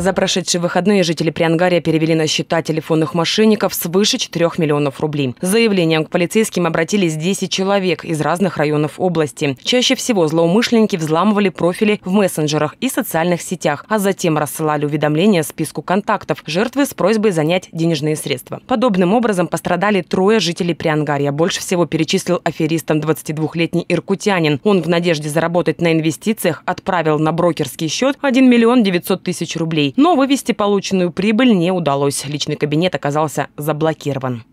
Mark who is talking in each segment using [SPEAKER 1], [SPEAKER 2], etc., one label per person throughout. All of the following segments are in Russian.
[SPEAKER 1] За прошедшие выходные жители Приангария перевели на счета телефонных мошенников свыше 4 миллионов рублей. С заявлением к полицейским обратились 10 человек из разных районов области. Чаще всего злоумышленники взламывали профили в мессенджерах и социальных сетях, а затем рассылали уведомления списку контактов жертвы с просьбой занять денежные средства. Подобным образом пострадали трое жителей Приангария. Больше всего перечислил аферистам 22-летний иркутянин. Он в надежде заработать на инвестициях отправил на брокерский счет 1 миллион 900 тысяч рублей. Но вывести полученную прибыль не удалось. Личный кабинет оказался заблокирован.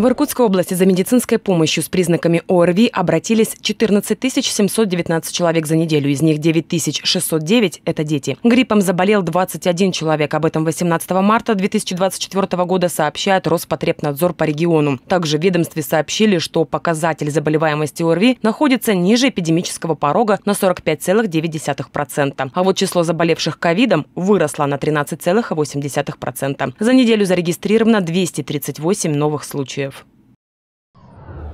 [SPEAKER 1] В Иркутской области за медицинской помощью с признаками ОРВИ обратились 14 719 человек за неделю, из них 9 609 – это дети. Гриппом заболел 21 человек. Об этом 18 марта 2024 года сообщает Роспотребнадзор по региону. Также в ведомстве сообщили, что показатель заболеваемости ОРВИ находится ниже эпидемического порога на 45,9%. А вот число заболевших ковидом выросло на 13,8%. За неделю зарегистрировано 238 новых случаев.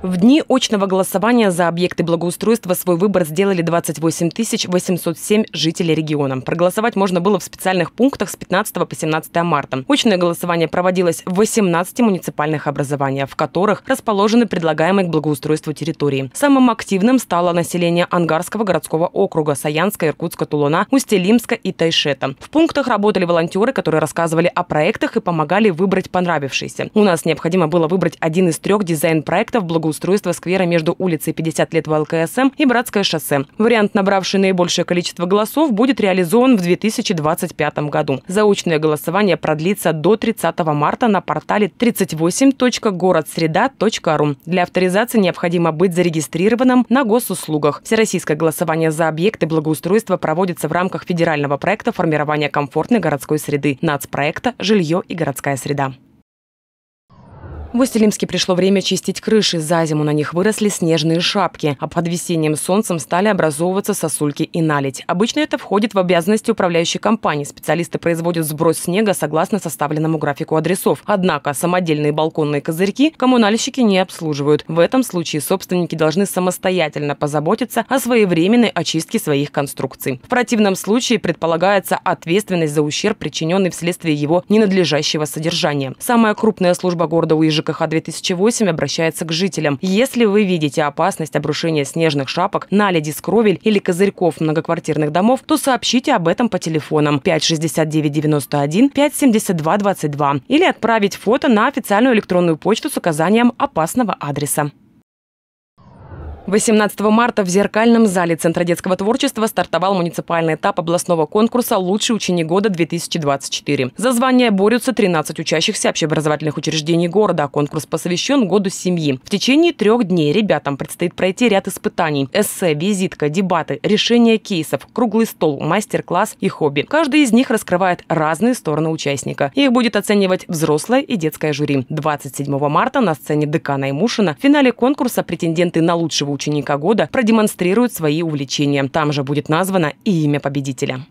[SPEAKER 1] В дни очного голосования за объекты благоустройства свой выбор сделали 28 807 жителей региона. Проголосовать можно было в специальных пунктах с 15 по 17 марта. Очное голосование проводилось в 18 муниципальных образованиях, в которых расположены предлагаемые к благоустройству территории. Самым активным стало население Ангарского городского округа Саянска, Иркутска, Тулуна, Устилимска и Тайшета. В пунктах работали волонтеры, которые рассказывали о проектах и помогали выбрать понравившиеся. У нас необходимо было выбрать один из трех дизайн-проектов благоустройства обустройства сквера между улицей 50 лет ВЛКСМ и Братское шоссе. Вариант, набравший наибольшее количество голосов, будет реализован в 2025 году. Заочное голосование продлится до 30 марта на портале 38.городсреда.ру. Для авторизации необходимо быть зарегистрированным на госуслугах. Всероссийское голосование за объекты благоустройства проводится в рамках федерального проекта формирования комфортной городской среды, нацпроекта «Жилье и городская среда». В Василимске пришло время чистить крыши. За зиму на них выросли снежные шапки, а под весенним солнцем стали образовываться сосульки и наледь. Обычно это входит в обязанности управляющей компании. Специалисты производят сброс снега согласно составленному графику адресов. Однако самодельные балконные козырьки коммунальщики не обслуживают. В этом случае собственники должны самостоятельно позаботиться о своевременной очистке своих конструкций. В противном случае предполагается ответственность за ущерб, причиненный вследствие его ненадлежащего содержания. Самая крупная служба города уезжает ЖКХ-2008 обращается к жителям. Если вы видите опасность обрушения снежных шапок, наледи с кровель или козырьков многоквартирных домов, то сообщите об этом по телефонам 56991, 57222 или отправить фото на официальную электронную почту с указанием опасного адреса. 18 марта в зеркальном зале Центра детского творчества стартовал муниципальный этап областного конкурса «Лучший ученик года 2024». За звание борются 13 учащихся общеобразовательных учреждений города. Конкурс посвящен году семьи. В течение трех дней ребятам предстоит пройти ряд испытаний. Эссе, визитка, дебаты, решение кейсов, круглый стол, мастер-класс и хобби. Каждый из них раскрывает разные стороны участника. Их будет оценивать взрослое и детское жюри. 27 марта на сцене декана Имушина в финале конкурса претенденты на лучшего ученика года продемонстрирует свои увлечения. Там же будет названо и имя победителя.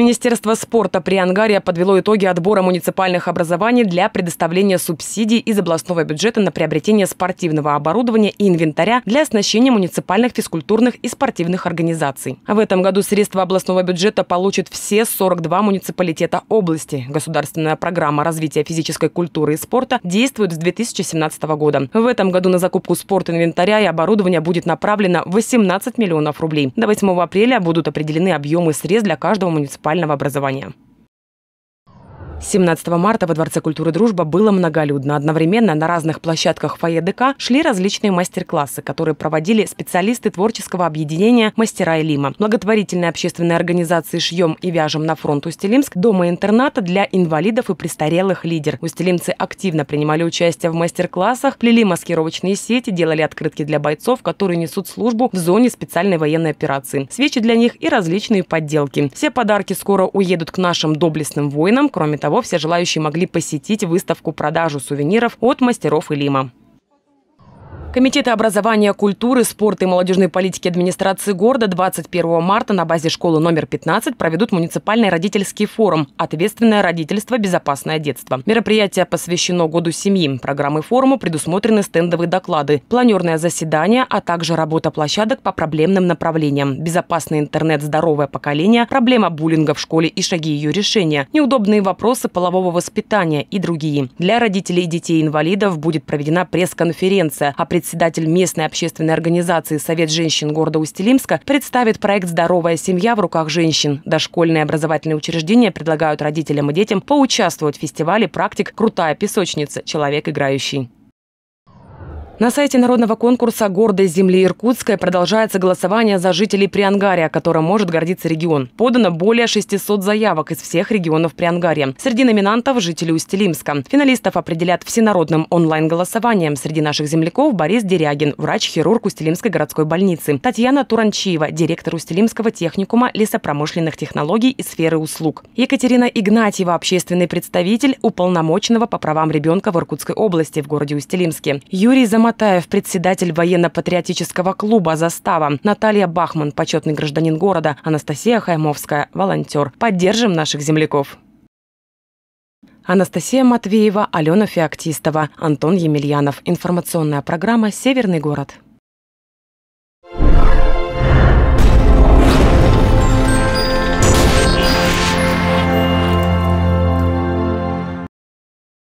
[SPEAKER 1] Министерство спорта при Ангаре подвело итоги отбора муниципальных образований для предоставления субсидий из областного бюджета на приобретение спортивного оборудования и инвентаря для оснащения муниципальных физкультурных и спортивных организаций. В этом году средства областного бюджета получат все 42 муниципалитета области. Государственная программа развития физической культуры и спорта действует с 2017 года. В этом году на закупку спорт инвентаря и оборудования будет направлено 18 миллионов рублей. До 8 апреля будут определены объемы средств для каждого муниципалитета муниципального образования 17 марта во Дворце культуры «Дружба» было многолюдно. Одновременно на разных площадках фойе ДК шли различные мастер-классы, которые проводили специалисты творческого объединения «Мастера Элима», благотворительной общественной организации «Шьем и вяжем на фронт Устилимск», дома-интерната для инвалидов и престарелых лидер. Устилимцы активно принимали участие в мастер-классах, плели маскировочные сети, делали открытки для бойцов, которые несут службу в зоне специальной военной операции, свечи для них и различные подделки. Все подарки скоро уедут к нашим доблестным воинам. Кроме того, Кроме того, все желающие могли посетить выставку продажу сувениров от мастеров Илима. Комитеты образования, культуры, спорта и молодежной политики администрации города 21 марта на базе школы номер 15 проведут муниципальный родительский форум «Ответственное родительство. Безопасное детство». Мероприятие посвящено Году семьи. Программы форума предусмотрены стендовые доклады, планерное заседание, а также работа площадок по проблемным направлениям. Безопасный интернет, здоровое поколение, проблема буллинга в школе и шаги ее решения, неудобные вопросы полового воспитания и другие. Для родителей и детей-инвалидов будет проведена пресс-конференция о а председатель местной общественной организации «Совет женщин города усть представит проект «Здоровая семья в руках женщин». Дошкольные образовательные учреждения предлагают родителям и детям поучаствовать в фестивале практик «Крутая песочница. Человек играющий». На сайте народного конкурса «Гордость земли Иркутская продолжается голосование за жителей Приангария, которым может гордиться регион. Подано более 600 заявок из всех регионов Приангария. Среди номинантов – жители Усть-Илимска. Финалистов определят всенародным онлайн-голосованием. Среди наших земляков – Борис Дерягин, врач-хирург Усть-Илимской городской больницы. Татьяна Туранчиева, директор Усть-Илимского техникума лесопромышленных технологий и сферы услуг. Екатерина Игнатьева, общественный представитель уполномоченного по правам ребенка в Иркутской области в городе Усть-Илимске. Юрий Замар Матаев, председатель военно-патриотического клуба «Застава», Наталья Бахман, почетный гражданин города, Анастасия Хаймовская, волонтер. Поддержим наших земляков. Анастасия Матвеева, Алена Феоктистова, Антон Емельянов. Информационная программа «Северный город».